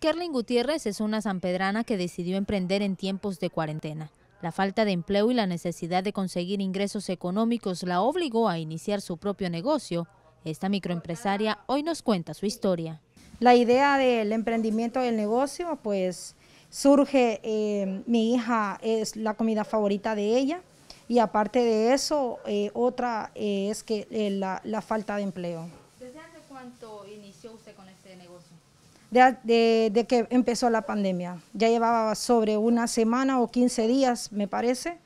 Kerlin Gutiérrez es una sanpedrana que decidió emprender en tiempos de cuarentena. La falta de empleo y la necesidad de conseguir ingresos económicos la obligó a iniciar su propio negocio. Esta microempresaria hoy nos cuenta su historia. La idea del emprendimiento del negocio, pues surge, eh, mi hija es la comida favorita de ella y aparte de eso, eh, otra eh, es que la, la falta de empleo. ¿Desde hace cuánto inició usted con este negocio? de, que empezó la pandemia. Ya llevaba sobre una semana o 15 días, me parece.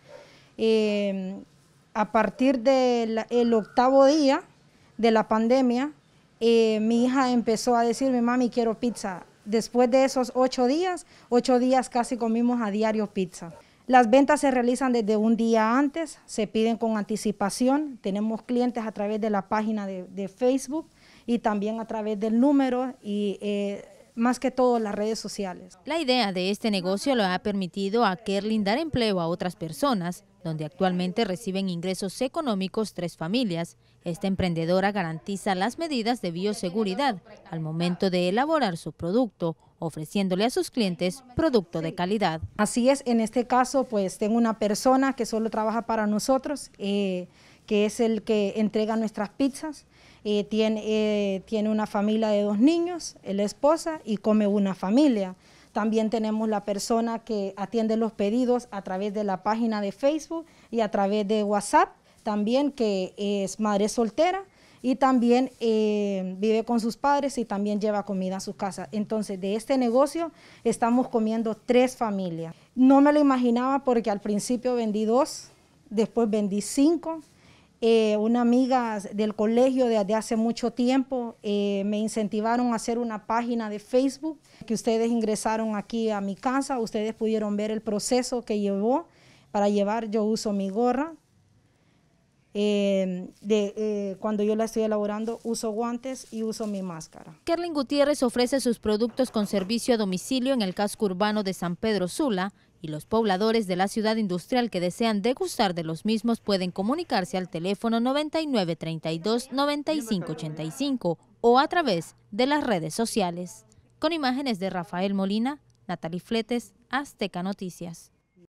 Eh, a partir del octavo día de la pandemia, eh, mi hija empezó a decirme, mami, quiero pizza. Después de esos ocho días, ocho días casi comimos a diario pizza. Las ventas se realizan desde un día antes, se piden con anticipación. Tenemos clientes a través de la página de, Facebook y también a través del número y eh, más que todo las redes sociales. La idea de este negocio lo ha permitido a Kerlin dar empleo a otras personas, donde actualmente reciben ingresos económicos tres familias. Esta emprendedora garantiza las medidas de bioseguridad al momento de elaborar su producto, ofreciéndole a sus clientes producto de calidad. Así es, en este caso pues tengo una persona que solo trabaja para nosotros. Eh, que es el que entrega nuestras pizzas. Eh, tiene, eh, tiene una familia de dos niños, la esposa, y come una familia. También tenemos la persona que atiende los pedidos a través de la página de Facebook y a través de WhatsApp, también que es madre soltera y también eh, vive con sus padres y también lleva comida a su casa. Entonces, de este negocio estamos comiendo tres familias. No me lo imaginaba porque al principio vendí dos, después vendí cinco, eh, una amiga del colegio de, hace mucho tiempo, eh, me incentivaron a hacer una página de Facebook, que ustedes ingresaron aquí a mi casa, ustedes pudieron ver el proceso que llevó para llevar, yo uso mi gorra, eh, cuando yo la estoy elaborando uso guantes y uso mi máscara. Kerlin Gutiérrez ofrece sus productos con servicio a domicilio en el casco urbano de San Pedro Sula y los pobladores de la ciudad industrial que desean degustar de los mismos pueden comunicarse al teléfono 9932 9585 o a través de las redes sociales. Con imágenes de Rafael Molina, Natalie Fletes, Azteca Noticias.